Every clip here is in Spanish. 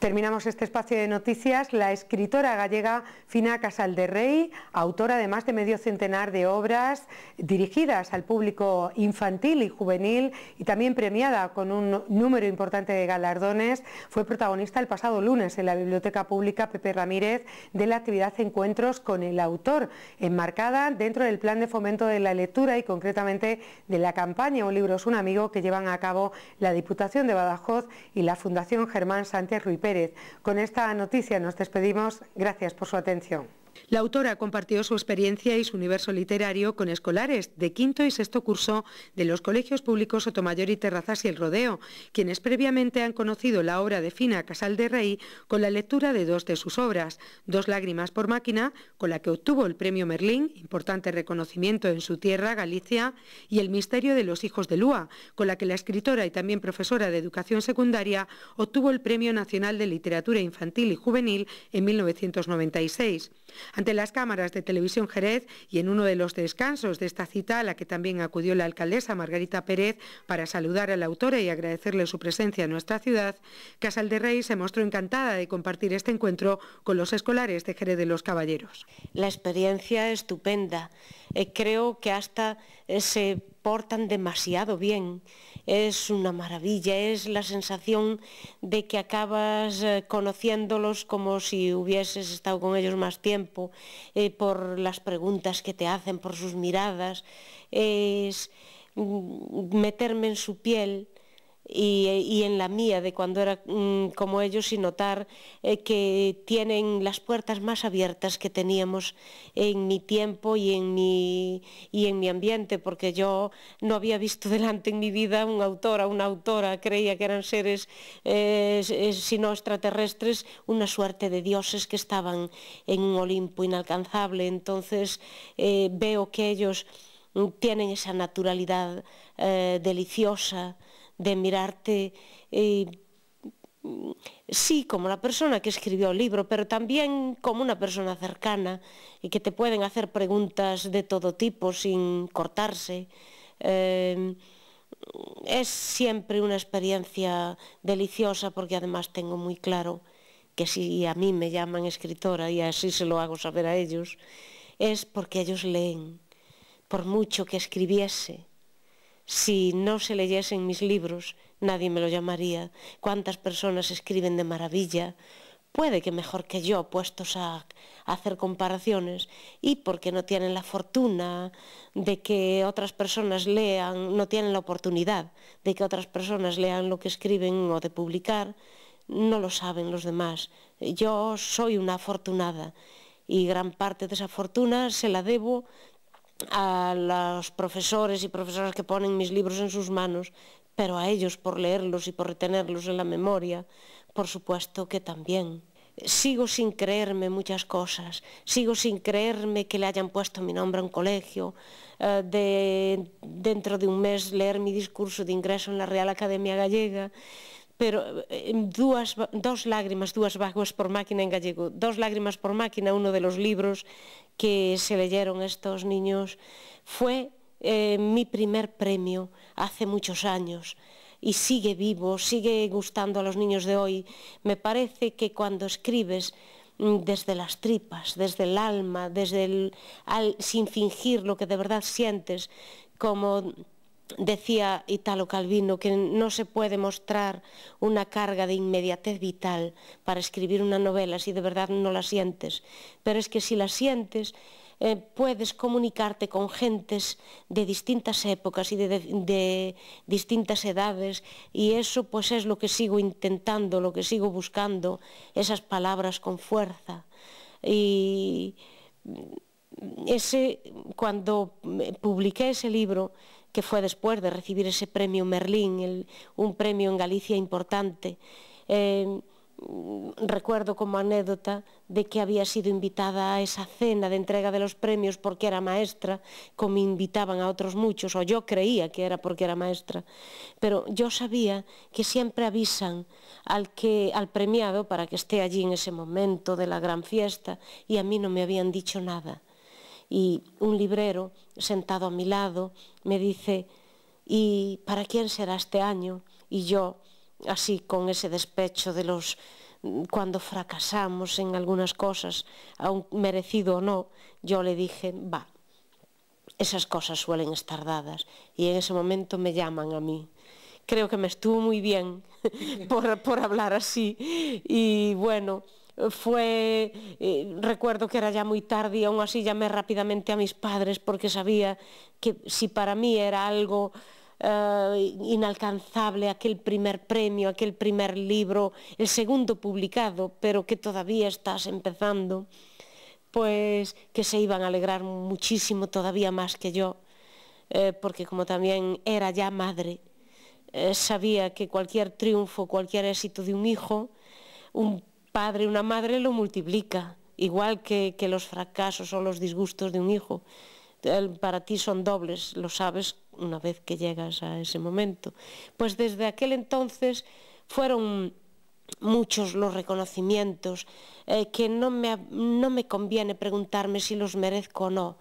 Terminamos este espacio de noticias. La escritora gallega Fina Casalderrey, autora de más de medio centenar de obras dirigidas al público infantil y juvenil y también premiada con un número importante de galardones, fue protagonista el pasado lunes en la Biblioteca Pública Pepe Ramírez de la actividad Encuentros con el autor, enmarcada dentro del plan de fomento de la lectura y concretamente de la campaña Un libro es un amigo que llevan a cabo la Diputación de Badajoz y la Fundación Germán Sánchez Ruipe. Con esta noticia nos despedimos. Gracias por su atención. La autora compartió su experiencia y su universo literario con escolares de quinto y sexto curso de los colegios públicos Sotomayor y Terrazas y El Rodeo, quienes previamente han conocido la obra de Fina Casal de Rey con la lectura de dos de sus obras, Dos lágrimas por máquina, con la que obtuvo el premio Merlín, importante reconocimiento en su tierra, Galicia, y El misterio de los hijos de Lúa, con la que la escritora y también profesora de educación secundaria obtuvo el Premio Nacional de Literatura Infantil y Juvenil en 1996. Ante las cámaras de Televisión Jerez y en uno de los descansos de esta cita a la que también acudió la alcaldesa Margarita Pérez para saludar a la autora y agradecerle su presencia en nuestra ciudad, Casal de Rey se mostró encantada de compartir este encuentro con los escolares de Jerez de los Caballeros. La experiencia estupenda. Eh, creo que hasta se portan demasiado bien. Es una maravilla, es la sensación de que acabas eh, conociéndolos como si hubieses estado con ellos más tiempo, eh, por las preguntas que te hacen, por sus miradas. Es mm, meterme en su piel y, en la mía de cuando era mm, como ellos y notar eh, que tienen las puertas más abiertas que teníamos en mi tiempo y en mi, y en mi ambiente, porque yo no había visto delante en mi vida un autor, una autora, creía que eran seres, eh, eh, sino si no extraterrestres, una suerte de dioses que estaban en un Olimpo inalcanzable. Entonces veo que ellos mm, tienen esa naturalidad deliciosa, de mirarte, eh, sí, como la persona que escribió el libro, pero también como una persona cercana y que te pueden hacer preguntas de todo tipo sin cortarse. Em, es siempre una experiencia deliciosa porque además tengo muy claro que si a mí me llaman escritora y así se lo hago saber a ellos, es porque ellos leen, por mucho que escribiese si no se leyesen mis libros, nadie me lo llamaría. Cuántas personas escriben de maravilla. Puede que mejor que yo, puestos a, a hacer comparaciones, y porque no tienen la fortuna de que otras personas lean, no tienen la oportunidad de que otras personas lean lo que escriben o de publicar, no lo saben los demás. Yo soy una afortunada y gran parte de esa fortuna se la debo a los profesores y profesoras que ponen mis libros en sus manos, pero a ellos por leerlos y por retenerlos en la memoria, por supuesto que también. Sigo sin creerme muchas cosas, sigo sin creerme que le hayan puesto mi nombre a un colegio, eh, de dentro de un mes leer mi discurso de ingreso en la Real Academia Gallega, pero eh, em, dos lágrimas, dos bajos por máquina en gallego, dos lágrimas por máquina, uno de los libros que se leyeron estos niños, fue eh, mi primer premio hace muchos años y sigue vivo, sigue gustando a los niños de hoy. Me parece que cuando escribes mm, desde las tripas, desde el alma, desde el, sin fingir lo que de verdad sientes, como Decía Italo Calvino que no se puede mostrar una carga de inmediatez vital para escribir una novela si de verdad no la sientes, pero es que si la sientes eh, puedes comunicarte con gentes de distintas épocas y de, de, distintas edades y eso pues es lo que sigo intentando, lo que sigo buscando, esas palabras con fuerza. Y ese, cuando publiqué ese libro, que fue después de recibir ese premio Merlín, un premio en Galicia importante, eh, recuerdo como anécdota de que había sido invitada a esa cena de entrega de los premios porque era maestra, como invitaban a otros muchos, o yo creía que era porque era maestra, pero yo sabía que siempre avisan al premiado para que esté allí en ese momento de la gran fiesta y a mí no me habían dicho nada y un librero sentado a mi lado me dice, ¿y para quién será este año? Y yo, así con ese despecho de los mm, cuando fracasamos en algunas cosas, aun merecido o no, yo le dije, va, esas cosas suelen estar dadas. Y en ese momento me llaman a mí. Creo que me estuvo muy bien por, por hablar así. Y bueno, fue, eh, recuerdo que era ya muy tarde y aún así llamé rápidamente a mis padres porque sabía que si para mí era algo eh, inalcanzable aquel primer premio, aquel primer libro, el segundo publicado, pero que todavía estás empezando, pues que se iban a alegrar muchísimo todavía más que yo, eh, porque como también era ya madre, sabía que cualquier triunfo, cualquier éxito de un hijo, un padre, una madre lo multiplica, igual que, los fracasos o los disgustos de un hijo. Para ti son dobles, lo sabes una vez que llegas a ese momento. Pues desde aquel entonces fueron muchos los reconocimientos, eh, que no no me conviene preguntarme si los merezco o no.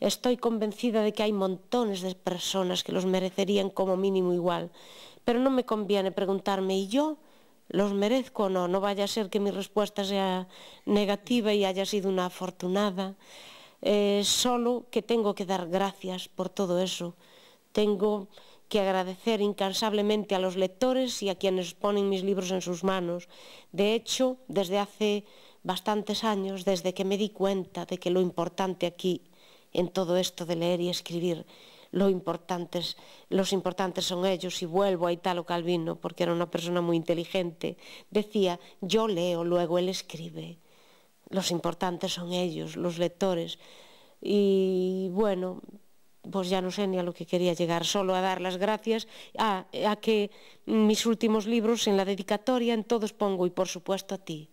Estoy convencida de que hay montones de personas que los merecerían como mínimo igual, pero no me conviene preguntarme, ¿y yo? los merezco o no, no vaya a ser que mi respuesta sea negativa y haya sido una afortunada, eh, solo que tengo que dar gracias por todo eso, tengo que agradecer incansablemente a los lectores y a quienes ponen mis libros en sus manos. De hecho, desde hace bastantes años, desde que me di cuenta de que lo importante aquí en todo esto de leer y escribir lo importantes, los importantes son ellos, y vuelvo a Italo Calvino, porque era una persona muy inteligente, decía, yo leo, luego él escribe, los importantes son ellos, los lectores, y bueno, pues ya no sé ni a lo que quería llegar, solo a dar las gracias a, que mis últimos libros en la dedicatoria en todos pongo, y por supuesto a ti,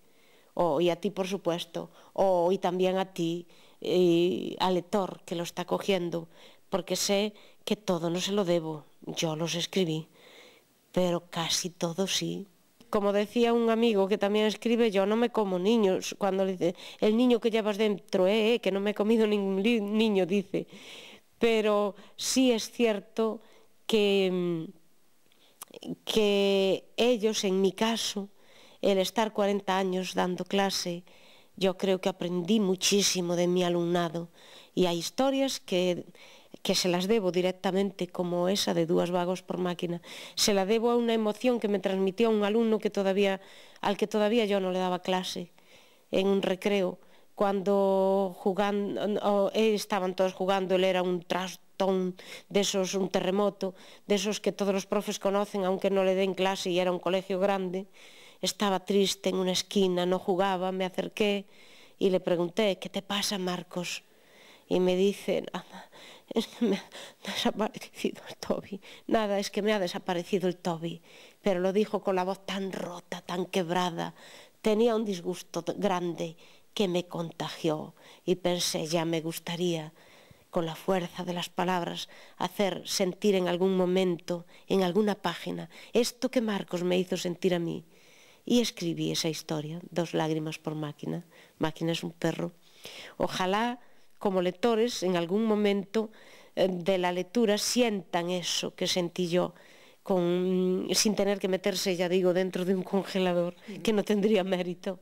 o, y a ti por supuesto, o, y también a ti, y al lector que lo está cogiendo, porque sé que todo no se lo debo, yo los escribí, pero casi todo sí. Como decía un amigo que también escribe, yo no me como niños. Cuando le dice, el niño que llevas dentro, eh, eh, que no me he comido ningún niño, dice. Pero sí es cierto que, que ellos, en mi caso, el estar 40 años dando clase, yo creo que aprendí muchísimo de mi alumnado. Y hay historias que que se las debo directamente como esa de dúas vagos por máquina, se la debo a una emoción que me transmitió un alumno que todavía, al que todavía yo no le daba clase en un recreo, cuando jugando, e estaban todos jugando, él era un trastón de esos, un terremoto, de esos que todos los profes conocen, aunque no le den clase y era un colegio grande, estaba triste en una esquina, no jugaba, me acerqué y le pregunté, ¿qué te pasa, Marcos? Y me dice, es que me ha desaparecido el Toby, nada, es que me ha desaparecido el Toby. Pero lo dijo con la voz tan rota, tan quebrada. Tenía un disgusto grande que me contagió y pensé, ya me gustaría, con la fuerza de las palabras, hacer sentir en algún momento, en alguna página, esto que Marcos me hizo sentir a mí. Y escribí esa historia, Dos lágrimas por máquina. Máquina es un perro. Ojalá como lectores en algún momento eh, de la lectura sientan eso que sentí yo. Con, sin tener que meterse, ya digo, dentro de un congelador, que no tendría mérito.